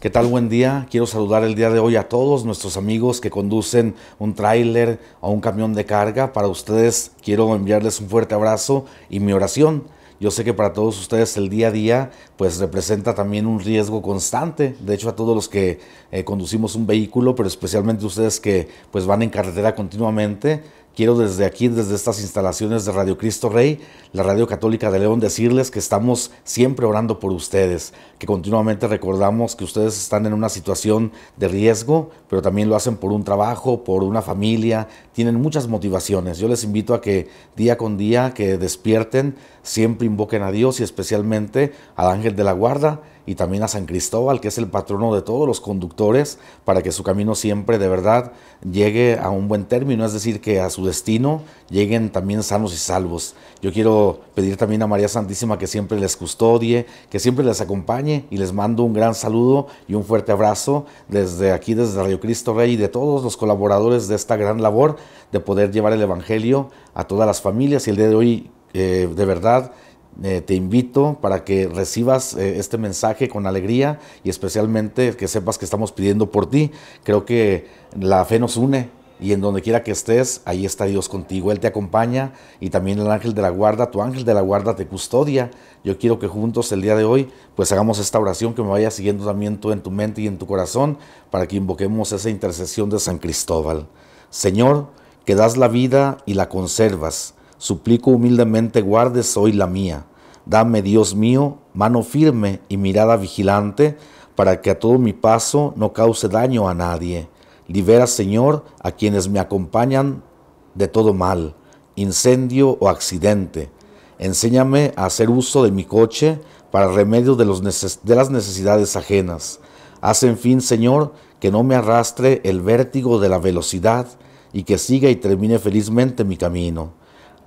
¿Qué tal? Buen día. Quiero saludar el día de hoy a todos nuestros amigos que conducen un tráiler o un camión de carga. Para ustedes quiero enviarles un fuerte abrazo y mi oración. Yo sé que para todos ustedes el día a día pues representa también un riesgo constante. De hecho a todos los que eh, conducimos un vehículo, pero especialmente ustedes que pues van en carretera continuamente, Quiero desde aquí, desde estas instalaciones de Radio Cristo Rey, la Radio Católica de León, decirles que estamos siempre orando por ustedes, que continuamente recordamos que ustedes están en una situación de riesgo, pero también lo hacen por un trabajo, por una familia, tienen muchas motivaciones. Yo les invito a que día con día que despierten, siempre invoquen a Dios y especialmente al ángel de la guarda y también a San Cristóbal, que es el patrono de todos los conductores, para que su camino siempre de verdad llegue a un buen término, es decir, que a su destino lleguen también sanos y salvos. Yo quiero pedir también a María Santísima que siempre les custodie, que siempre les acompañe y les mando un gran saludo y un fuerte abrazo desde aquí, desde Radio Cristo Rey y de todos los colaboradores de esta gran labor de poder llevar el Evangelio a todas las familias y el día de hoy, eh, de verdad, eh, te invito para que recibas eh, este mensaje con alegría y especialmente que sepas que estamos pidiendo por ti. Creo que la fe nos une y en donde quiera que estés, ahí está Dios contigo. Él te acompaña y también el ángel de la guarda, tu ángel de la guarda te custodia. Yo quiero que juntos el día de hoy pues hagamos esta oración que me vaya siguiendo también tú en tu mente y en tu corazón para que invoquemos esa intercesión de San Cristóbal. Señor, que das la vida y la conservas, suplico humildemente guardes hoy la mía. Dame, Dios mío, mano firme y mirada vigilante para que a todo mi paso no cause daño a nadie Libera, Señor, a quienes me acompañan de todo mal, incendio o accidente. Enséñame a hacer uso de mi coche para remedio de, los de las necesidades ajenas. Haz en fin, Señor, que no me arrastre el vértigo de la velocidad y que siga y termine felizmente mi camino.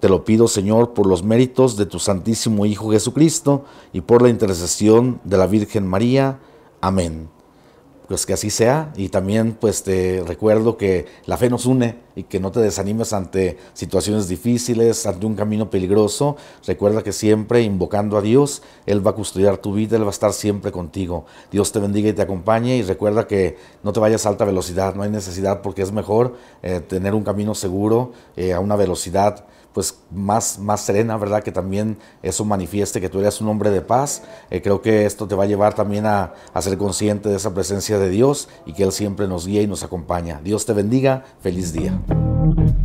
Te lo pido, Señor, por los méritos de tu Santísimo Hijo Jesucristo y por la intercesión de la Virgen María. Amén pues que así sea. Y también pues te recuerdo que la fe nos une que no te desanimes ante situaciones difíciles, ante un camino peligroso. Recuerda que siempre invocando a Dios, Él va a custodiar tu vida, Él va a estar siempre contigo. Dios te bendiga y te acompañe y recuerda que no te vayas a alta velocidad, no hay necesidad porque es mejor eh, tener un camino seguro eh, a una velocidad pues más, más serena, ¿verdad? Que también eso manifieste que tú eres un hombre de paz. Eh, creo que esto te va a llevar también a, a, ser consciente de esa presencia de Dios y que Él siempre nos guía y nos acompaña. Dios te bendiga, feliz día. Thank you.